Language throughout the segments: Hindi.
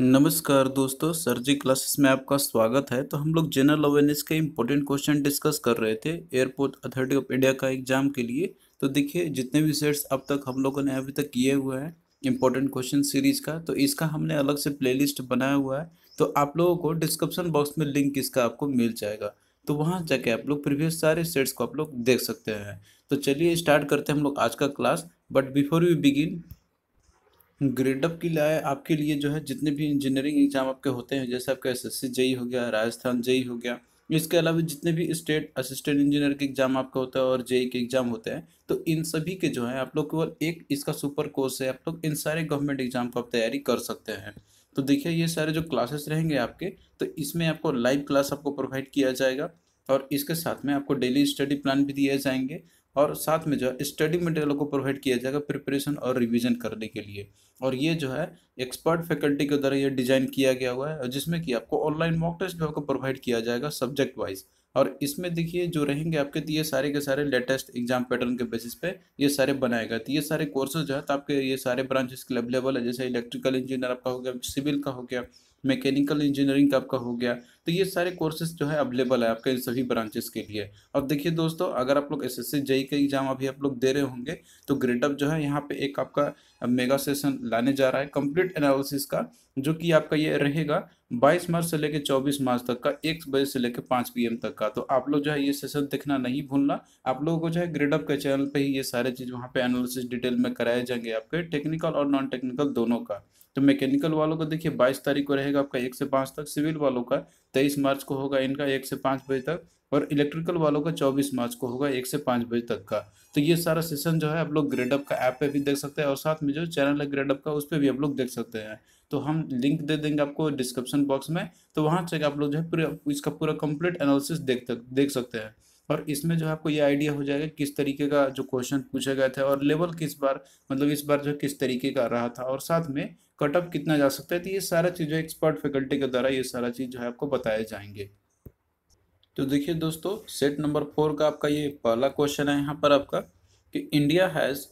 नमस्कार दोस्तों सर्जी क्लासेस में आपका स्वागत है तो हम लोग जनरल अवेयरनेस के इम्पोर्टेंट क्वेश्चन डिस्कस कर रहे थे एयरपोर्ट अथॉरिटी ऑफ इंडिया का एग्जाम के लिए तो देखिए जितने भी सेट्स अब तक हम लोगों ने अभी तक किए हुए हैं इम्पोर्टेंट क्वेश्चन सीरीज का तो इसका हमने अलग से प्ले बनाया हुआ है तो आप लोगों को डिस्क्रिप्सन बॉक्स में लिंक इसका आपको मिल जाएगा तो वहाँ जाके आप लोग प्रीवियस सारे सेट्स को आप लोग देख सकते हैं तो चलिए स्टार्ट करते हैं हम लोग आज का class but before you begin Gradeup की लाए आपके लिए जो है जितने भी इंजीनियरिंग एग्ज़ाम आपके होते हैं जैसे आपका एस एस सी जेई हो गया राजस्थान जेई हो गया इसके अलावा जितने भी स्टेट असिस्टेंट इंजीनियर के एग्ज़ाम आपके होता है और जेई के एग्ज़ाम होते हैं तो इन सभी के जो है आप लोग केवल एक इसका सुपर कोर्स है आप लोग इन सारे गवर्नमेंट एग्ज़ाम को आप तैयारी कर सकते हैं तो देखिए ये सारे जो क्लासेस रहेंगे आपके तो इसमें आपको लाइव क्लास आपको प्रोवाइड किया जाएगा और इसके साथ में आपको डेली स्टडी प्लान भी दिए जाएंगे और साथ में जो है स्टडी मटेरियल को प्रोवाइड किया जाएगा प्रिपरेशन और रिवीजन करने के लिए और ये जो है एक्सपर्ट फैकल्टी के द्वारा ये डिज़ाइन किया गया हुआ है जिसमें कि आपको ऑनलाइन मॉक टेस्ट भी आपको प्रोवाइड किया जाएगा सब्जेक्ट वाइज और इसमें देखिए जो रहेंगे आपके तो ये सारे के सारे लेटेस्ट एग्जाम पैटर्न के बेसिस पे ये सारे बनाए गए तो ये सारे कोर्सेज जो है तो आपके ये सारे ब्रांचेस के अवेलेबल है जैसे इलेक्ट्रिकल इंजीनियर आपका हो गया सिविल का हो गया मैकेनिकल इंजीनियरिंग का आपका हो गया तो ये सारे कोर्सेज जो है अवेलेबल है आपके इन सभी ब्रांचेस के लिए अब देखिए दोस्तों अगर आप लोग एस एस जेई का एग्जाम अभी आप लोग दे रहे होंगे तो ग्रेड अप जो है यहाँ पे एक आपका मेगा सेशन लाने जा रहा है कंप्लीट एनालिसिस का जो कि आपका ये रहेगा 22 मार्च से लेकर 24 मार्च तक का एक बजे से लेकर 5 पीएम तक का तो आप लोग जो है ये सेशन देखना नहीं भूलना आप लोगों को जो है ग्रेड अप के चैनल पे ही ये सारे चीज़ वहाँ पे एनालिसिस डिटेल में कराए जाएंगे आपके टेक्निकल और नॉन टेक्निकल दोनों का तो मैकेनिकल वालों का देखिए बाईस तारीख को रहेगा आपका एक से पाँच तक सिविल वालों का तेईस मार्च को होगा इनका एक से पाँच बजे तक और इलेक्ट्रिकल वालों का 24 मार्च को होगा एक से पाँच बजे तक का तो ये सारा सेशन जो है आप लोग ग्रेडअप का ऐप पे भी देख सकते हैं और साथ में जो चैनल है ग्रेडअप का उस पर भी आप लोग देख सकते हैं तो हम लिंक दे देंगे आपको डिस्क्रिप्शन बॉक्स में तो वहाँ से आप लोग जो है पूरा इसका पूरा कंप्लीट एनालिसिस देख तक देख सकते हैं और इसमें जो है आपको ये आइडिया हो जाएगा किस तरीके का जो क्वेश्चन पूछा गया था और लेवल किस बार मतलब इस बार जो किस तरीके का रहा था और साथ में कटअप कितना जा सकता है तो ये सारा चीज़ जो एक्सपर्ट फैकल्टी के द्वारा ये सारा चीज़ जो है आपको बताए जाएंगे तो देखिए दोस्तों सेट नंबर फोर का आपका ये पहला क्वेश्चन है यहाँ पर आपका कि इंडिया हैज़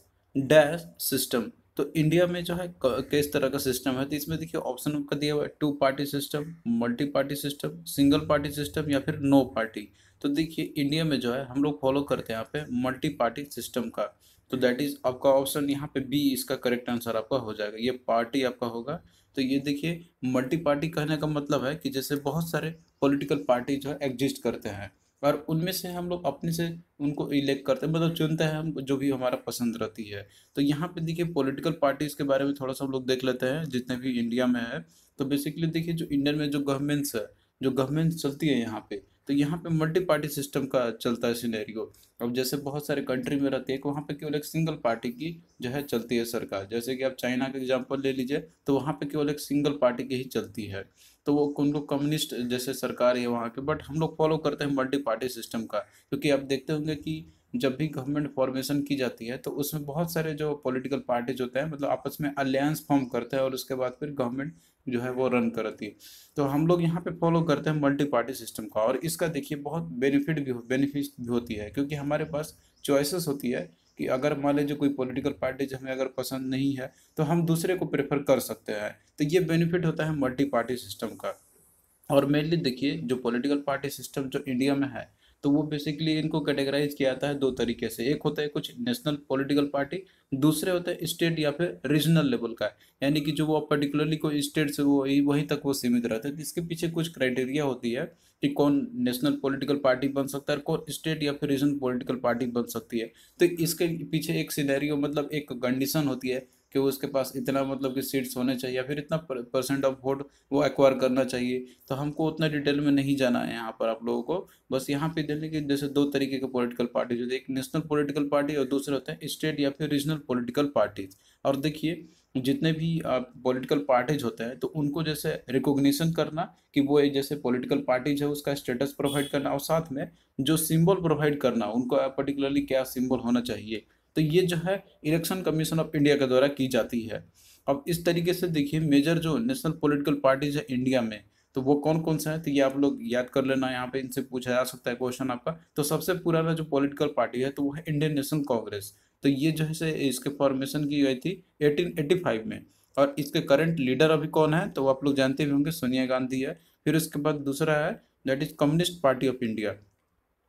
डैश सिस्टम तो इंडिया में जो है किस तरह का सिस्टम है तो इसमें देखिए ऑप्शन आपका दिया हुआ है two party system multi party system single party system या फिर नो पार्टी तो देखिए इंडिया में जो है हम लोग फॉलो करते हैं यहाँ पे मल्टी पार्टी सिस्टम का तो दैट इज़ आपका ऑप्शन यहाँ पे बी इसका करेक्ट आंसर आपका हो जाएगा ये पार्टी आपका होगा तो ये देखिए मल्टी पार्टी कहने का मतलब है कि जैसे बहुत सारे पॉलिटिकल पार्टी जो है एग्जिस्ट करते हैं और उनमें से हम लोग अपने से उनको इलेक्ट करते हैं मतलब चुनते हैं हम जो भी हमारा पसंद रहती है तो यहाँ पे देखिए पॉलिटिकल पार्टीज़ के बारे में थोड़ा सा हम लोग देख लेते हैं जितने भी इंडिया में है तो बेसिकली देखिए जो इंडियन में जो गवर्नमेंट्स है जो गवर्नमेंट चलती है यहाँ पे तो यहाँ पे मल्टी पार्टी सिस्टम का चलता है सिनेरियो अब जैसे बहुत सारे कंट्री में रहते हैं तो वहाँ पे केवल एक सिंगल पार्टी की जो है चलती है सरकार जैसे कि आप चाइना का एग्जाम्पल ले लीजिए तो वहाँ पे केवल एक सिंगल पार्टी की ही चलती है तो वो उन लोग कम्युनिस्ट जैसे सरकार है वहाँ के बट हम लोग फॉलो करते हैं मल्टी पार्टी सिस्टम का क्योंकि आप देखते होंगे कि जब भी गवर्नमेंट फॉर्मेशन की जाती है तो उसमें बहुत सारे जो पॉलिटिकल पार्टीज होते हैं मतलब आपस में अलायंस फॉर्म करते हैं और उसके बाद फिर गवर्नमेंट जो है वो रन करती है तो हम लोग यहाँ पे फॉलो करते हैं मल्टी पार्टी सिस्टम का और इसका देखिए बहुत बेनिफिट भी बेनिफिट भी होती है क्योंकि हमारे पास चॉइसेस होती है कि अगर मान लीजिए कोई पॉलिटिकल पार्टी जो हमें अगर पसंद नहीं है तो हम दूसरे को प्रेफर कर सकते हैं तो ये बेनिफिट होता है मल्टी पार्टी सिस्टम का और मेनली देखिए जो पॉलिटिकल पार्टी सिस्टम जो इंडिया में है तो वो बेसिकली इनको कैटेगराइज किया जाता है दो तरीके से एक होता है कुछ नेशनल पॉलिटिकल पार्टी दूसरे होता है स्टेट या फिर रीजनल लेवल का यानी कि जो वो पर्टिकुलरली कोई स्टेट से वो वहीं तक वो सीमित रहते हैं इसके पीछे कुछ क्राइटेरिया होती है कि कौन नेशनल पॉलिटिकल पार्टी बन सकता है कौन स्टेट या फिर रीजनल पॉलिटिकल पार्टी बन सकती है तो इसके पीछे एक सिनेरियो मतलब एक कंडीशन होती है कि उसके पास इतना मतलब कि सीट्स होने चाहिए या फिर इतना परसेंट ऑफ वोट वो एक्वायर करना चाहिए तो हमको उतना डिटेल में नहीं जाना है यहाँ पर आप लोगों को बस यहाँ पे देने की जैसे दो तरीके के पॉलिटिकल पार्टीज जो एक नेशनल पॉलिटिकल पार्टी और दूसरे होते हैं स्टेट या फिर रीजनल पॉलिटिकल पार्टीज और देखिए जितने भी आप पॉलिटिकल पार्टीज होते हैं तो उनको जैसे रिकॉग्निशन करना कि वो एक जैसे पॉलिटिकल पार्टीज है उसका स्टेटस प्रोवाइड करना और साथ में जो सिंबल प्रोवाइड करना उनको पर्टिकुलरली क्या सिंबल होना चाहिए तो ये जो है इलेक्शन कमीशन ऑफ इंडिया के द्वारा की जाती है अब इस तरीके से देखिए मेजर जो नेशनल पॉलिटिकल पार्टीज है इंडिया में तो वो कौन कौन सा है तो ये आप लोग याद कर लेना यहाँ पे इनसे पूछा जा सकता है क्वेश्चन आपका तो सबसे पुराना जो पॉलिटिकल पार्टी है तो वो है इंडियन नेशनल कांग्रेस तो ये जो है इसके फॉर्मेशन की गई थी एटीन में और इसके करंट लीडर अभी कौन है तो आप लोग जानते भी होंगे सोनिया गांधी है फिर उसके बाद दूसरा है that is communist party of India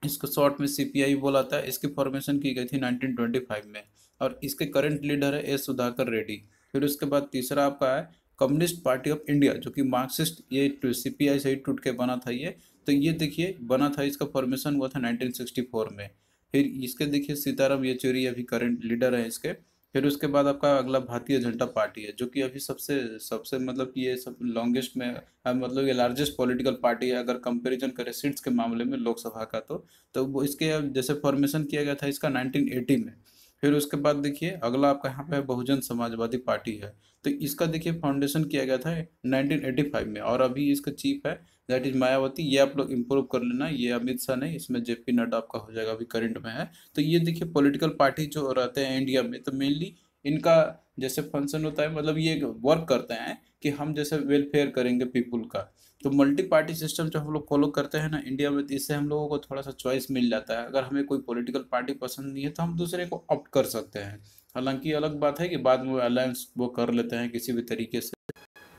इसको शॉर्ट में सीपीआई बोला था इसकी फॉर्मेशन की गई थी 1925 में और इसके करंट लीडर है ए सुधाकर रेड्डी फिर उसके बाद तीसरा आपका है कम्युनिस्ट पार्टी ऑफ इंडिया जो कि मार्क्सिस्ट ये सी पी आई से ही टूट के बना था ये तो ये देखिए बना था इसका फॉर्मेशन हुआ था 1964 में फिर इसके देखिए सीताराम येचुरी अभी करंट लीडर है इसके फिर उसके बाद आपका अगला भारतीय जनता पार्टी है जो कि अभी सबसे सबसे मतलब ये सब लॉन्गेस्ट में हाँ, मतलब ये लार्जेस्ट पॉलिटिकल पार्टी है अगर कंपैरिजन करें सीट्स के मामले में लोकसभा का तो तो वो इसके जैसे फॉर्मेशन किया गया था इसका 1980 में फिर उसके बाद देखिए अगला आपका यहाँ पे बहुजन समाजवादी पार्टी है तो इसका देखिए फाउंडेशन किया गया था 1985 में और अभी इसका चीफ है दैट इज मायावती ये आप लोग इम्प्रूव कर लेना ये अमित शाह नहीं इसमें जेपी नड्डा आपका हो जाएगा अभी करंट में है तो ये देखिए पॉलिटिकल पार्टी जो रहते हैं इंडिया में तो मेनली इनका जैसे फंक्शन होता है मतलब ये वर्क करते हैं कि हम जैसे वेलफेयर करेंगे पीपुल का तो मल्टी पार्टी सिस्टम जो हम लोग फॉलो करते हैं ना इंडिया में तो इससे हम लोगों को थोड़ा सा चॉइस मिल जाता है अगर हमें कोई पॉलिटिकल पार्टी पसंद नहीं है तो हम दूसरे को ऑप्ट कर सकते हैं हालांकि अलग बात है कि बाद में अलायंस वो कर लेते हैं किसी भी तरीके से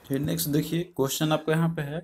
फिर नेक्स्ट देखिए क्वेश्चन आपका यहाँ पे है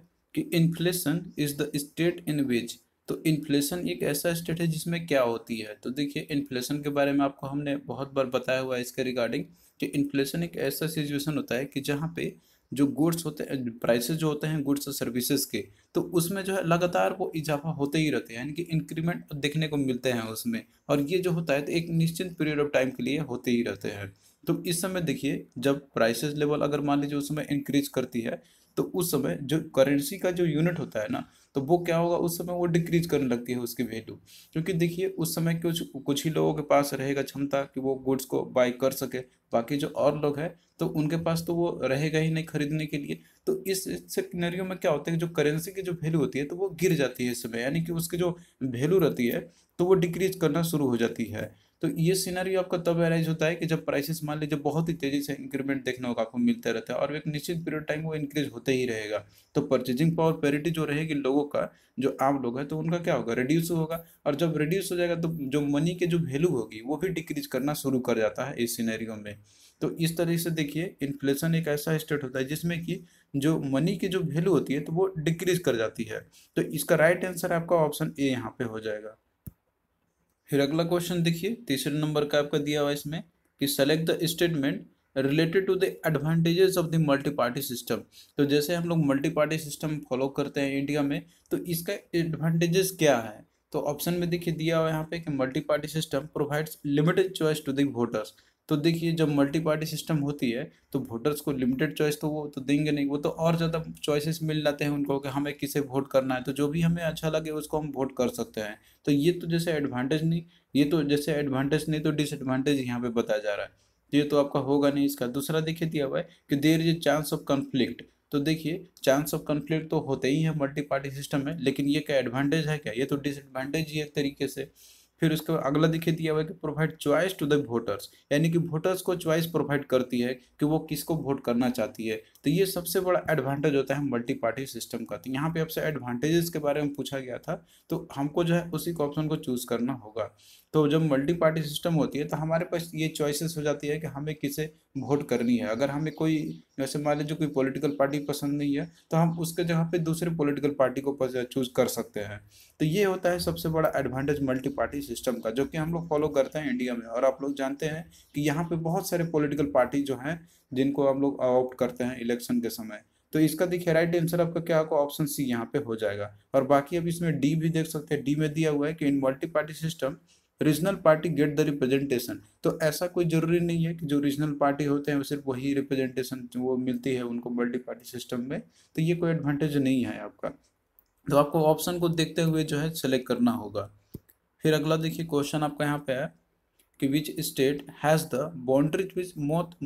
inflation is the state in which तो इन्फ्लेशन एक ऐसा स्टेट है जिसमें क्या होती है तो देखिए इन्फ्लेशन के बारे में आपको हमने बहुत बार बताया हुआ है इसके रिगार्डिंग कि इन्फ्लेशन एक ऐसा सिचुएशन होता है कि जहाँ पे जो गुड्स होते हैं प्राइसेस जो होते हैं गुड्स और सर्विसेज के तो उसमें जो है लगातार वो इजाफा होते ही रहते हैं यानी कि इंक्रीमेंट देखने को मिलते हैं उसमें और ये जो होता है तो एक निश्चित पीरियड ऑफ टाइम के लिए होते ही रहते हैं तो इस समय देखिए जब प्राइसेस लेवल अगर मान लीजिए उस समय इंक्रीज करती है तो उस समय जो करेंसी का जो यूनिट होता है ना तो वो क्या होगा उस समय वो डिक्रीज करने लगती है उसकी वैल्यू क्योंकि देखिए उस समय कुछ कुछ ही लोगों के पास रहेगा क्षमता कि वो गुड्स को बाई कर सके बाकी जो और लोग हैं तो उनके पास तो वो रहेगा ही नहीं खरीदने के लिए तो इस सिनेरियो में क्या होता है कि जो करेंसी की जो वैल्यू होती है तो वो गिर जाती है इस समय यानी कि उसकी जो वैल्यू रहती है तो वो डिक्रीज करना शुरू हो जाती है तो ये सीनरियो आपका तब अराइज होता है कि जब प्राइसेस मान लीजिए बहुत ही तेज़ी से इंक्रीमेंट देखने को आपको मिलते रहते हैं और एक निश्चित पीरियड टाइम वो इंक्रीज होते ही रहेगा तो परचेजिंग पावर पेरिटी जो रहेगी लोगों का जो आम लोग हैं तो उनका क्या होगा रिड्यूस होगा और जब रिड्यूस हो जाएगा तो जो मनी की जो वैल्यू होगी वो भी डिक्रीज करना शुरू कर जाता है इस सीनरियो में तो इस तरह से देखिए इन्फ्लेशन एक ऐसा स्टेट होता है जिसमें कि जो मनी की जो वैल्यू होती है तो वो डिक्रीज कर जाती है तो इसका राइट आंसर आपका ऑप्शन ए यहाँ पे हो जाएगा फिर अगला क्वेश्चन देखिए तीसरे नंबर का आपका दिया हुआ इसमें कि select the statement related to the advantages of the multi party system तो जैसे हम लोग मल्टी पार्टी सिस्टम फॉलो करते हैं इंडिया में तो इसका एडवांटेजेस क्या है तो ऑप्शन में देखिए दिया हुआ यहाँ पे कि multi party system provides limited choice to the voters तो देखिए जब मल्टी पार्टी सिस्टम होती है तो वोटर्स को लिमिटेड चॉइस तो वो तो देंगे नहीं वो तो और ज़्यादा चॉइसेस मिल जाते हैं उनको कि हमें किसे वोट करना है तो जो भी हमें अच्छा लगे उसको हम वोट कर सकते हैं तो ये तो जैसे एडवांटेज नहीं ये तो जैसे एडवांटेज नहीं तो डिसएडवांटेज यहाँ पर बताया जा रहा है तो ये तो आपका होगा नहीं इसका दूसरा देखिए दिया हुआ है कि there is a chance of conflict तो देखिए चांस ऑफ कन्फ्लिक्ट तो होते ही है मल्टी पार्टी सिस्टम में लेकिन ये क्या एडवांटेज है क्या ये तो डिसएडवांटेज ही है एक तरीके से फिर उसके अगला देखिए दिया हुआ है कि provide choice to the voters यानी कि वोटर्स को चॉइस प्रोवाइड करती है कि वो किसको वोट करना चाहती है तो ये सबसे बड़ा एडवांटेज होता है मल्टी पार्टी सिस्टम का तो यहाँ पे आपसे एडवांटेजेस के बारे में पूछा गया था तो हमको जो है उसी ऑप्शन को चूज़ करना होगा तो जब मल्टी पार्टी सिस्टम होती है तो हमारे पास ये चॉइसेस हो जाती है कि हमें किसे वोट करनी है अगर हमें कोई जैसे मान लीजिए कोई पॉलिटिकल पार्टी पसंद नहीं है तो हम उसके जगह पे दूसरे पॉलिटिकल पार्टी को चूज़ कर सकते हैं तो ये होता है सबसे बड़ा एडवांटेज मल्टी पार्टी सिस्टम का जो कि हम लोग फॉलो करते हैं इंडिया में और आप लोग जानते हैं कि यहाँ पे बहुत सारे पॉलिटिकल पार्टी जो हैं जिनको हम लोग ऑप्ट करते हैं इलेक्शन के समय तो इसका देखिए राइट आंसर आपका क्या होगा ऑप्शन सी यहाँ पे हो जाएगा और बाकी अब इसमें डी भी देख सकते हैं डी में दिया हुआ है कि in multi party system regional party get the representation तो ऐसा कोई जरूरी नहीं है कि जो रीजनल पार्टी होते हैं वो सिर्फ वही रिप्रेजेंटेशन वो मिलती है उनको मल्टी पार्टी सिस्टम में तो ये कोई एडवांटेज नहीं है आपका तो आपको ऑप्शन को देखते हुए जो है सेलेक्ट करना होगा फिर अगला देखिए क्वेश्चन आपका यहाँ पे है कि which state has the boundaries which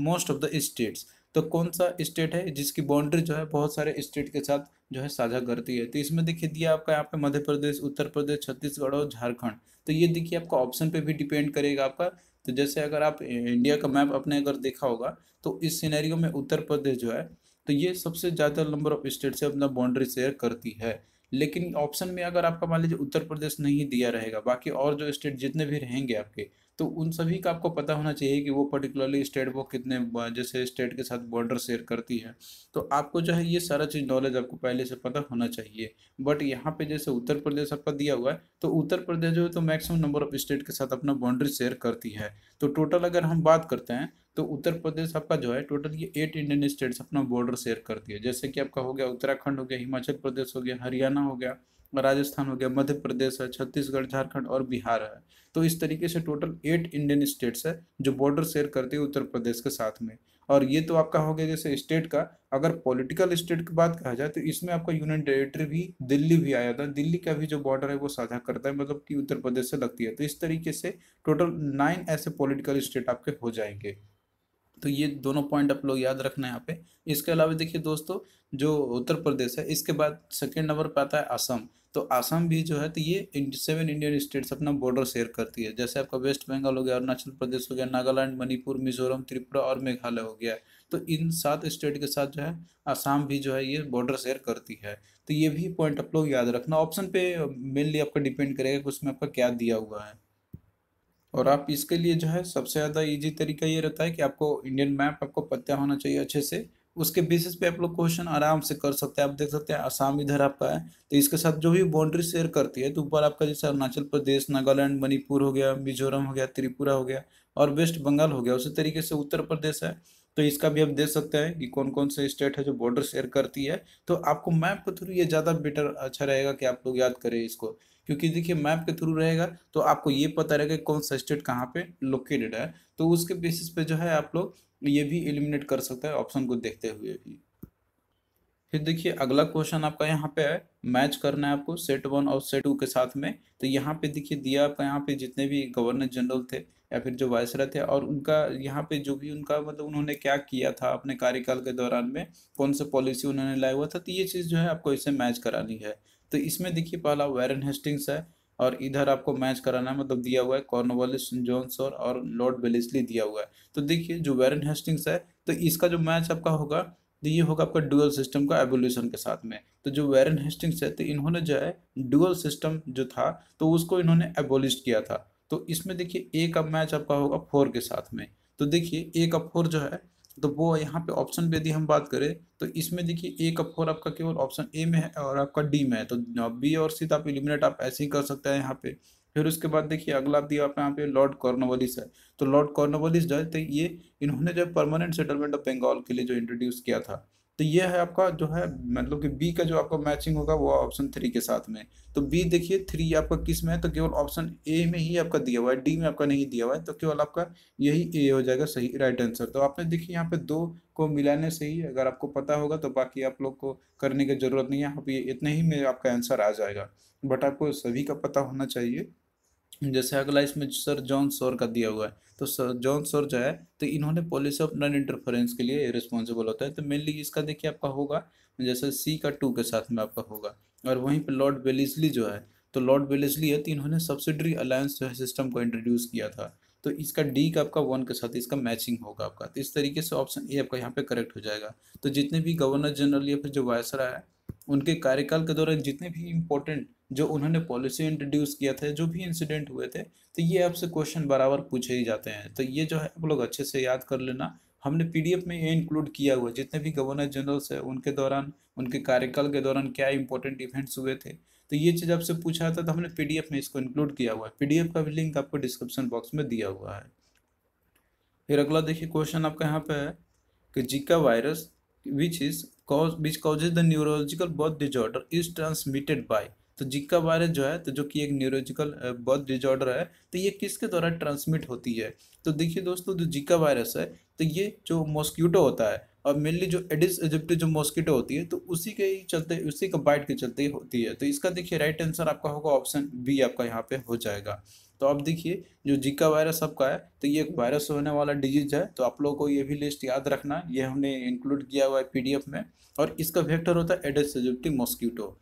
most of the states तो कौन सा स्टेट है जिसकी बाउंड्री जो है बहुत सारे स्टेट के साथ जो है साझा करती है तो इसमें देखिए दिया आपका यहाँ पे मध्य प्रदेश उत्तर प्रदेश छत्तीसगढ़ और झारखंड तो ये देखिए आपका ऑप्शन पे भी डिपेंड करेगा आपका तो जैसे अगर आप इंडिया का मैप अपने अगर देखा होगा तो इस सीनेरियो में उत्तर प्रदेश जो है तो ये सबसे ज़्यादा नंबर ऑफ स्टेट से अपना बाउंड्री शेयर करती है लेकिन ऑप्शन में अगर आपका मान लीजिए उत्तर प्रदेश नहीं दिया रहेगा बाकी और जो स्टेट जितने भी रहेंगे आपके तो उन सभी का आपको पता होना चाहिए कि वो पर्टिकुलरली स्टेट वो कितने जैसे स्टेट के साथ बॉर्डर शेयर करती है तो आपको जो है ये सारा चीज़ नॉलेज आपको पहले से पता होना चाहिए बट यहाँ पे जैसे उत्तर प्रदेश आपका दिया हुआ है तो उत्तर प्रदेश जो है तो मैक्सिमम नंबर ऑफ स्टेट के साथ अपना बाउंड्री शेयर करती है तो टोटल अगर हम बात करते हैं तो उत्तर प्रदेश आपका जो है टोटल ये एट इंडियन स्टेट्स अपना बॉर्डर शेयर करती है जैसे कि आपका हो गया उत्तराखंड हो गया हिमाचल प्रदेश हो गया हरियाणा हो गया राजस्थान हो गया मध्य प्रदेश है छत्तीसगढ़ झारखंड और बिहार है तो इस तरीके से टोटल एट इंडियन स्टेट्स है जो बॉर्डर शेयर करते हैं उत्तर प्रदेश के साथ में और ये तो आपका हो गया जैसे स्टेट का अगर पॉलिटिकल स्टेट की बात कहा जाए तो इसमें आपका यूनियन टेरेटरी भी दिल्ली भी आया था दिल्ली का भी जो बॉर्डर है वो साझा करता है मतलब कि उत्तर प्रदेश से लगती है तो इस तरीके से टोटल नाइन ऐसे पॉलिटिकल स्टेट आपके हो जाएंगे तो ये दोनों पॉइंट आप लोग याद रखना है यहाँ पे इसके अलावा देखिए दोस्तों जो उत्तर प्रदेश है इसके बाद सेकेंड नंबर पर आता है असम तो असम भी जो है तो ये सेवन इंडियन स्टेट्स अपना बॉर्डर शेयर करती है जैसे आपका वेस्ट बंगाल हो गया अरुणाचल प्रदेश हो गया नागालैंड मणिपुर मिजोरम त्रिपुरा और मेघालय हो गया तो इन सात स्टेट के साथ जो है असम भी जो है ये बॉर्डर शेयर करती है तो ये भी पॉइंट आप लोग याद रखना ऑप्शन पे मेनली आपका डिपेंड करेगा कि उसमें आपका क्या दिया हुआ है और आप इसके लिए जो है सबसे ज़्यादा इजी तरीका ये रहता है कि आपको इंडियन मैप आपको पता होना चाहिए अच्छे से उसके बेसिस पे आप लोग क्वेश्चन आराम से कर सकते हैं आप देख सकते हैं आसाम इधर आपका है तो इसके साथ जो भी बाउंड्री शेयर करती है तो ऊपर आपका जैसे अरुणाचल प्रदेश नागालैंड मणिपुर हो गया मिजोरम हो गया त्रिपुरा हो गया और वेस्ट बंगाल हो गया उसी तरीके से उत्तर प्रदेश है तो इसका भी आप देख सकते हैं कि कौन कौन से स्टेट है जो बॉर्डर शेयर करती है तो आपको मैप के थ्रू ये ज़्यादा बेटर अच्छा रहेगा कि आप लोग याद करें इसको क्योंकि देखिए मैप के थ्रू रहेगा तो आपको ये पता रहेगा कौन सा स्टेट कहाँ पे लोकेटेड है तो उसके बेसिस पे जो है आप लोग ये भी एलिमिनेट कर सकते हैं ऑप्शन को देखते हुए भी फिर देखिए अगला क्वेश्चन आपका यहाँ पे है मैच करना है आपको सेट वन और सेट टू के साथ में तो यहाँ पे देखिए दिया आपका यहाँ पे जितने भी गवर्नर जनरल थे या फिर जो वायसरा थे और उनका यहाँ पे जो भी उनका मतलब उन्होंने क्या किया था अपने कार्यकाल के दौरान में कौन सा पॉलिसी उन्होंने लाया हुआ था तो ये चीज़ जो है आपको इसे मैच करानी है तो इसमें देखिए पहला वेरन हेस्टिंग्स है और इधर आपको मैच कराना है मतलब दिया हुआ है कॉर्नवालिस जोन्स और, और लॉर्ड बेलिसली दिया हुआ है तो देखिए जो वेरन हेस्टिंग्स है तो इसका जो मैच आपका होगा तो ये होगा आपका डुअल सिस्टम का एवोल्यूशन के साथ में तो जो वेरन हेस्टिंग्स है तो इन्होंने जो है डुअल सिस्टम जो था तो उसको इन्होंने एबोलिश किया था तो इसमें देखिए एक अब मैच आपका होगा फोर के साथ में तो देखिए एक अब फोर जो है तो वो यहाँ पे ऑप्शन पे यदि हम बात करें तो इसमें देखिए ए का फोर आपका केवल ऑप्शन ए में है और आपका डी में है तो बी और सी तो आप इलिमिनेट आप ऐसे ही कर सकते हैं यहाँ पे फिर उसके बाद देखिए अगला दिया आप यहाँ पे लॉर्ड कॉर्नोवलिस है तो लॉर्ड कॉर्नोवलिस जो है तो ये इन्होंने जो परमानेंट सेटलमेंट ऑफ बंगाल के लिए जो इंट्रोड्यूस किया था तो ये है आपका जो है मतलब कि बी का जो आपका मैचिंग होगा वो ऑप्शन थ्री के साथ में तो बी देखिए थ्री आपका किस में है तो केवल ऑप्शन ए में ही आपका दिया हुआ है डी में आपका नहीं दिया हुआ है तो केवल आपका यही ए हो जाएगा सही राइट आंसर तो आपने देखिए यहाँ पे दो को मिलाने से ही अगर आपको पता होगा तो बाकी आप लोग को करने की ज़रूरत नहीं है आप ये इतने ही में आपका आंसर आ जाएगा बट आपको सभी का पता होना चाहिए जैसे अगला इसमें सर जॉन सोर का दिया हुआ है तो सर जॉन सोर जो है तो इन्होंने पॉलिसी ऑफ नॉन इंटरफेरेंस के लिए रिस्पॉन्सिबल होता है तो मेनली इसका देखिए आपका होगा जैसे सी का टू के साथ में आपका होगा और वहीं पर लॉर्ड बेलिजली जो है तो लॉर्ड बेलिजली है तो इन्होंने सब्सिडरी अलायंस जो है सिस्टम को इंट्रोड्यूस किया था तो इसका डी का आपका वन के साथ इसका मैचिंग होगा आपका तो इस तरीके से ऑप्शन ए आपका यहाँ पे करेक्ट हो जाएगा तो जितने भी गवर्नर जनरल या फिर जो वायसराय है उनके कार्यकाल के दौरान जितने भी इम्पोर्टेंट जो उन्होंने पॉलिसी इंट्रोड्यूस किया था जो भी इंसिडेंट हुए थे तो ये आपसे क्वेश्चन बराबर पूछे ही जाते हैं तो ये जो है आप लोग अच्छे से याद कर लेना हमने पी में ये इंक्लूड किया हुआ जितने भी गवर्नर जनरल्स हैं उनके दौरान उनके कार्यकाल के दौरान क्या इंपॉर्टेंट इवेंट्स हुए थे तो ये चीज़ आपसे पूछा था तो हमने पी में इसको इंक्लूड किया हुआ है पी का भी लिंक आपको डिस्क्रिप्शन बॉक्स में दिया हुआ है फिर अगला देखिए क्वेश्चन आपका यहाँ पे है कि Zika virus which is cause which causes the neurological birth disorder is transmitted by तो जिक्का वायरस जो है तो जो कि एक न्यूरोजिकल बर्थ डिजॉर्डर है तो ये किसके द्वारा ट्रांसमिट होती है तो देखिए दोस्तों जो जिक्का वायरस है तो ये जो मॉस्क्यूटो होता है और मेनली जो एडिस एजिप्टी जो मॉस्किटो होती है तो उसी के ही चलते उसी का बाइट के चलते ही होती है तो इसका देखिए राइट आंसर आपका होगा ऑप्शन बी आपका यहाँ पे हो जाएगा तो आप देखिए जो जिक्का वायरस आपका है तो ये एक वायरस होने वाला डिजीज है तो आप लोगों को ये भी लिस्ट याद रखना ये हमने इंक्लूड किया हुआ है पी में और इसका वेक्टर होता है एडिस एजिप्टी मॉस्क्यूटो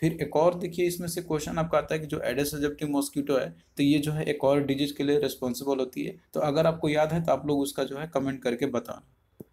फिर एक और देखिए इसमें से क्वेश्चन आपका आता है कि जो एडेस सब्जेक्टिव मॉस्किटो है तो ये जो है एक और डिजीज के लिए रिस्पॉन्सिबल होती है तो अगर आपको याद है तो आप लोग उसका जो है कमेंट करके बताना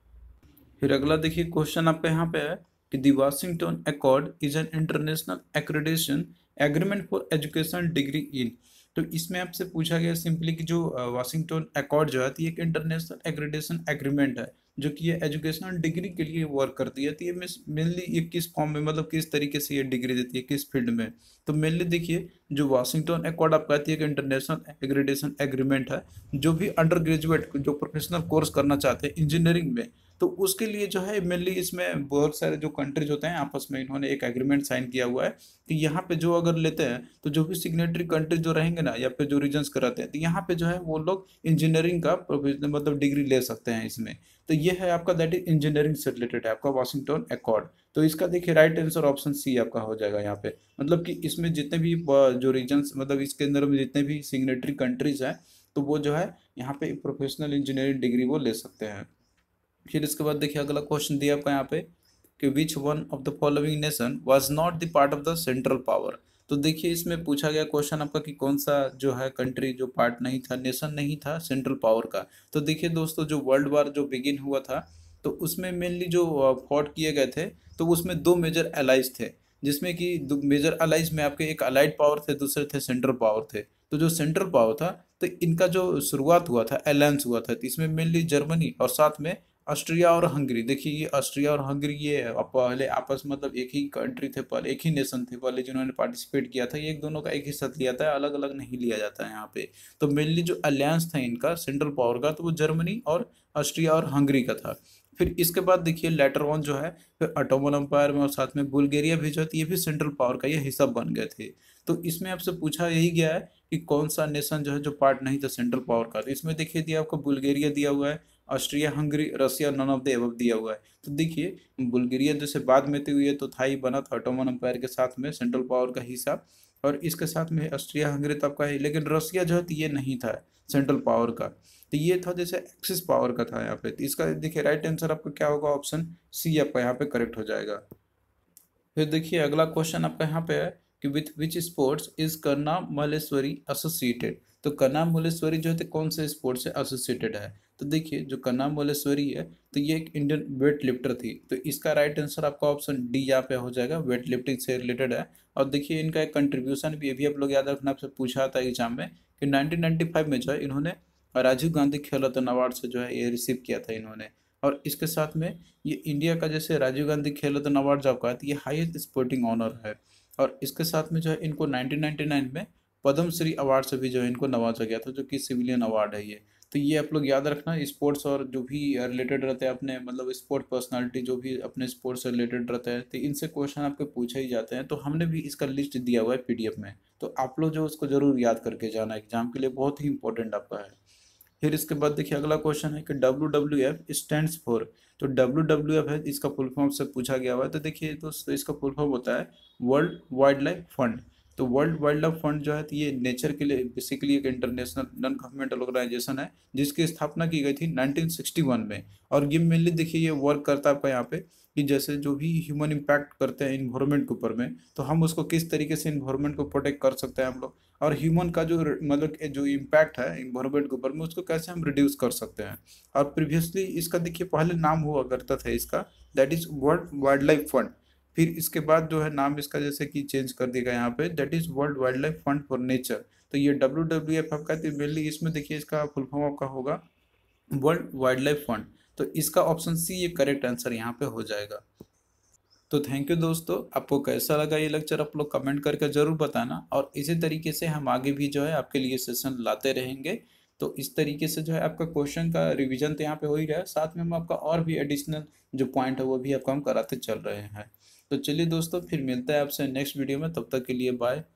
फिर अगला देखिए क्वेश्चन आपका यहाँ पे है कि the Washington Accord is an international accreditation agreement for education degree in तो इसमें आपसे पूछा गया सिंपली कि जो वाशिंगटन अकॉर्ड जो है तो एक इंटरनेशनल एग्रीडेशन एग्रीमेंट है जो कि ये एजुकेशनल डिग्री के लिए वर्क करती है तो ये मेनली ये किस फॉर्म में मतलब किस तरीके से ये डिग्री देती है किस फील्ड में तो मेनली देखिए जो वाशिंगटन एकॉर्ड आप कहती है कि इंटरनेशनल एग्रीडेशन एग्रीमेंट है जो भी अंडर ग्रेजुएट जो प्रोफेशनल कोर्स करना चाहते हैं इंजीनियरिंग में तो उसके लिए जो है मेनली इसमें बहुत सारे जो कंट्रीज होते हैं आपस में इन्होंने एक एग्रीमेंट साइन किया हुआ है कि यहाँ पे जो अगर लेते हैं तो जो भी सिग्नेटरी कंट्रीज जो रहेंगे ना या फिर जो रीजन्स कराते हैं तो यहाँ पे जो है वो लोग इंजीनियरिंग का मतलब डिग्री ले सकते हैं इसमें तो ये है आपका दैट इज इंजीनियरिंग से रिलेटेड है आपका वाशिंगटन अकॉर्ड तो इसका देखिए राइट आंसर ऑप्शन सी आपका हो जाएगा यहाँ पे मतलब कि इसमें जितने भी जो रीजन मतलब इसके अंदर में जितने भी सिग्नेटरी कंट्रीज हैं तो वो जो है यहाँ पे प्रोफेशनल इंजीनियरिंग डिग्री वो ले सकते हैं फिर इसके बाद देखिए अगला क्वेश्चन दिया आपका यहाँ पे कि which one of the following nation was not the part of the central power तो देखिए इसमें पूछा गया क्वेश्चन आपका कि कौन सा जो है कंट्री जो पार्ट नहीं था नेशन नहीं था सेंट्रल पावर का तो देखिए दोस्तों जो वर्ल्ड वार जो बिगिन हुआ था तो उसमें मेनली जो फॉट किए गए थे तो उसमें दो मेजर अलाइज थे जिसमें कि मेजर अलाइज में आपके एक अलाइड पावर थे दूसरे थे सेंट्रल पावर थे तो जो सेंट्रल पावर था तो इनका जो शुरुआत हुआ था अलायंस हुआ था तो इसमें मेनली जर्मनी और साथ में ऑस्ट्रिया और हंगरी देखिए ये ऑस्ट्रिया और हंगरी ये पहले आपस मतलब एक ही कंट्री थे पहले एक ही नेशन थे पहले जिन्होंने पार्टिसिपेट किया था ये दोनों का एक ही साथ लिया था अलग अलग नहीं लिया जाता है यहाँ पे तो मेनली जो अलायंस था इनका सेंट्रल पावर का तो वो जर्मनी और ऑस्ट्रिया और हंगरी का था फिर इसके बाद देखिए लेटर ऑन जो है फिर अटोमन अम्पायर में और साथ में बुल्गेरिया भी जो थी तो ये भी सेंट्रल पावर का ये हिस्सा बन गए थे तो इसमें आपसे पूछा यही गया है कि कौन सा नेशन जो है जो पार्ट नहीं था सेंट्रल पावर का तो इसमें देखिए दिया आपको बुल्गेरिया दिया हुआ है Austria Hungary Russia none of the above दिया हुआ है तो देखिए बुल्गारिया जैसे बाद में हुई है तो था ही बना था ऑटोमन अम्पायर के साथ में सेंट्रल पावर का हिस्सा और इसके साथ में ऑस्ट्रिया हंगरी तब तो का ही लेकिन रसिया जो है तो ये नहीं था सेंट्रल पावर का तो ये था जैसे एक्सिस पावर का था यहाँ पे तो इसका देखिए राइट आंसर आपका क्या होगा ऑप्शन सी आपका यहाँ पे करेक्ट हो जाएगा फिर देखिए अगला क्वेश्चन आपका यहाँ पे है कि विथ विच स्पोर्ट्स इज करना मलेश्वरी एसोसिएटेड तो करना मलेश्वरी जो है तो कौन से स्पोर्ट्स से एसोसिएटेड है तो देखिए जो कन्ना मोलेश्वरी है तो ये एक इंडियन वेट लिफ्टर थी तो इसका राइट आंसर आपका ऑप्शन डी यहाँ पे हो जाएगा वेट लिफ्टिंग से रिलेटेड है और देखिए इनका एक कंट्रीब्यूशन भी ये भी आप लोग याद रखना आपसे पूछा था एग्जाम में कि 1995 में जो है इन्होंने राजीव गांधी खेल रत्न अवार्ड से जो है ये रिसीव किया था इन्होंने और इसके साथ में ये इंडिया का जैसे राजीव गांधी खेल रत्न अवार्ड जो आपका तो ये हाइस्ट स्पोर्टिंग ऑनर है और इसके साथ में जो है इनको 1999 में पद्मश्री अवार्ड से भी जो है इनको नवाजा गया था जो कि सिविलियन अवार्ड है ये तो ये आप लोग याद रखना स्पोर्ट्स और जो भी रिलेटेड रहते हैं अपने मतलब स्पोर्ट पर्सनालिटी जो भी अपने स्पोर्ट्स से रिलेटेड रहते हैं तो इनसे क्वेश्चन आपके पूछे ही जाते हैं तो हमने भी इसका लिस्ट दिया हुआ है पीडीएफ में तो आप लोग जो उसको जरूर याद करके जाना एग्जाम के लिए बहुत ही इंपॉर्टेंट आपका है फिर इसके बाद देखिए अगला क्वेश्चन है कि W W F stand for तो डब्ल्यू डब्ल्यू एफ है इसका फुल फॉर्म से पूछा गया हुआ है तो देखिए दोस्तों इसका फुल फॉर्म होता है वर्ल्ड वाइल्ड लाइफ फंड तो वर्ल्ड वाइल्ड लाइफ फंड जो है तो ये नेचर के लिए बेसिकली एक इंटरनेशनल नॉन गवर्नमेंटल ऑर्गेनाइजेशन है जिसकी स्थापना की गई थी 1961 में और ये मेनली देखिए ये वर्क करता है आपका यहाँ पे कि जैसे जो भी ह्यूमन इम्पैक्ट करते हैं इन्वायरमेंट के ऊपर में तो हम उसको किस तरीके से इन्वायरमेंट को प्रोटेक्ट कर सकते हैं हम लोग और ह्यूमन का जो मतलब जो इम्पैक्ट है इन्वायरमेंट के ऊपर में उसको कैसे हम रिड्यूस कर सकते हैं और प्रीवियसली इसका देखिए पहले नाम हुआ करता था इसका that is World Wildlife Fund फिर इसके बाद जो है नाम इसका जैसे कि चेंज कर दिया गया यहाँ पे that is World Wildlife Fund for Nature तो ये डब्ल्यू डब्ल्यू एफ आपका मेनली इसमें देखिए इसका फुल फॉर्म आपका होगा वर्ल्ड वाइल्ड लाइफ फंड तो इसका ऑप्शन सी ये करेक्ट आंसर यहाँ पे हो जाएगा तो थैंक यू दोस्तों आपको कैसा लगा ये लेक्चर आप लोग कमेंट करके ज़रूर बताना और इसी तरीके से हम आगे भी जो है आपके लिए सेशन लाते रहेंगे तो इस तरीके से जो है आपका क्वेश्चन का रिवीजन तो यहाँ पे हो ही रहा है साथ में हम आपका और भी एडिशनल जो पॉइंट है वो भी आपका हम कराते चल रहे हैं तो चलिए दोस्तों फिर मिलता है आपसे नेक्स्ट वीडियो में तब तक के लिए बाय